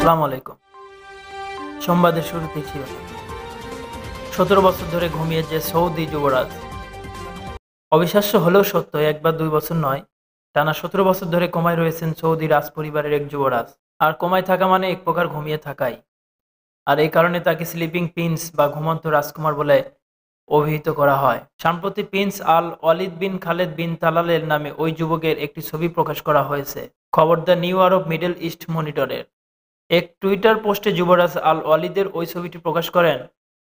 আসসালামু আলাইকুম সংবাদের শুরুতে ছিল সতেরো বছর ধরে ঘুমিয়ে যে সৌদি যুবরাজ অবিশ্বাস্য হলেও সত্য এক বা দুই বছর নয় টানা সতেরো বছর ধরে কমায় রয়েছেন সৌদি রাজ পরিবারের এক যুবরাজ আর কমায় থাকা মানে এক প্রকার ঘুমিয়ে থাকাই আর এই কারণে তাকে স্লিপিং প্রিন্স বা ঘুমন্ত রাজকুমার বলে অভিহিত করা হয় সম্প্রতি প্রিন্স আল অলিদ বিন খালেদ বিন তালালের নামে ওই যুবকের একটি ছবি প্রকাশ করা হয়েছে খবর the New Arab Middle East মনিটরের এক টুইটার পোস্টে যুবরাজ আল ওয়ালিদের ওই ছবিটি প্রকাশ করেন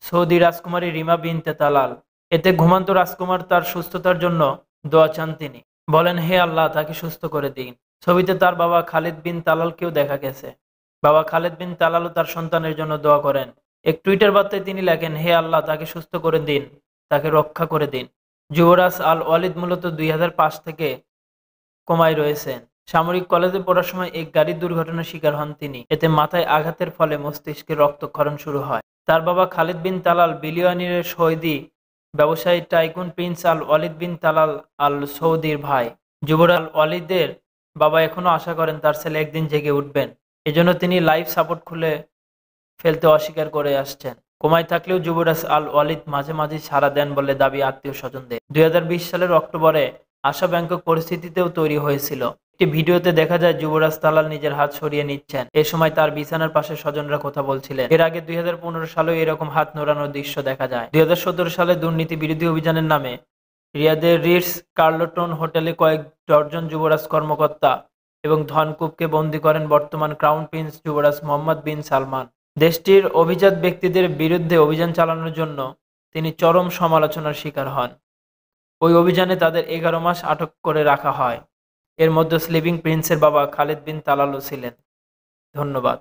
সৌদি রাজকুমারী রিমা বিন তালাল এতে ঘুমান্ত রাজকুমার তার সুস্থতার জন্য দোয়া চান তিনি বলেন হে আল্লাহ তাকে সুস্থ করে দিন ছবিতে তার বাবা খালিদ বিন তালালকেও দেখা গেছে বাবা খালিদ বিন তালালও তার সন্তানের জন্য দোয়া করেন এক টুইটার বার্তায় তিনি লেখেন হে আল্লাহ তাকে সুস্থ করে দিন তাকে রক্ষা করে দিন যুবরাজ আল ওয়ালিদ মূলত দুই থেকে কমায় রয়েছেন সামরিক কলেজে পড়ার সময় এক গাড়ির দুর্ঘটনার শিকার হন তিনি এতে মাথায় আঘাতের ফলে মস্তিষ্কে রক্তক্ষরণ শুরু হয় তার বাবা খালিদ বিন তালাল বিলিয়ানির সৌদি ব্যবসায়ী tycoon prince Al Waleed bin Talal Al সৌদির ভাই যুবরাল আল ওয়ালিদের বাবা এখনও আশা করেন তার ছেলে একদিন জেগে উঠবেন এজন্য তিনি লাইফ সাপোর্ট খুলে ফেলতে অস্বীকার করে আসছেন কোমায় থাকলেও যুবরাজ আল ওয়ালিদ মাঝে মাঝে সাড়া দেন বলে দাবি আত্মীয় স্বজনদের দুই সালের অক্টোবরে আশা ব্যাংকক পরিস্থিতিতেও তৈরি হয়েছিল একটি ভিডিওতে দেখা যায় যুবরাজ তালাল নিজের হাত সরিয়ে নিচ্ছেন এ সময় তার বিছানার পাশে স্বজনরা কথা বলছিলেন এর আগে দুই হাজার সালেও এরকম হাত নোড়ানোর দৃশ্য দেখা যায় দুই সালে দুর্নীতি বিরোধী অভিযানের নামে রিয়াদের রিটস কার্লটন হোটেলে কয়েক ডর্জন যুবরাজ কর্মকর্তা এবং ধনকূপকে বন্দী করেন বর্তমান ক্রাউন প্রিন্স যুবরাজ মোহাম্মদ বিন সালমান দেশটির অভিজাত ব্যক্তিদের বিরুদ্ধে অভিযান চালানোর জন্য তিনি চরম সমালোচনার শিকার হন ওই অভিযানে তাদের এগারো মাস আটক করে রাখা হয় এর মধ্যে স্লিপিং প্রিন্সের বাবা খালিদ বিন তালালু ছিলেন ধন্যবাদ